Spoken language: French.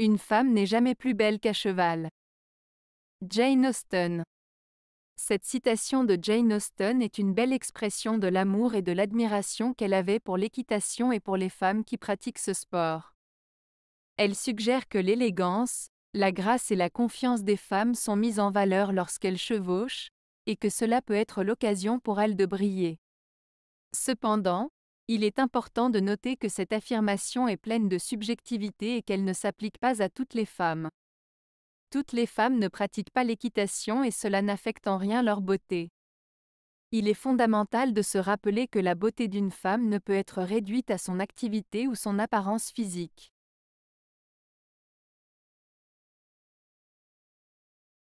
Une femme n'est jamais plus belle qu'à cheval. Jane Austen. Cette citation de Jane Austen est une belle expression de l'amour et de l'admiration qu'elle avait pour l'équitation et pour les femmes qui pratiquent ce sport. Elle suggère que l'élégance, la grâce et la confiance des femmes sont mises en valeur lorsqu'elles chevauchent, et que cela peut être l'occasion pour elles de briller. Cependant, il est important de noter que cette affirmation est pleine de subjectivité et qu'elle ne s'applique pas à toutes les femmes. Toutes les femmes ne pratiquent pas l'équitation et cela n'affecte en rien leur beauté. Il est fondamental de se rappeler que la beauté d'une femme ne peut être réduite à son activité ou son apparence physique.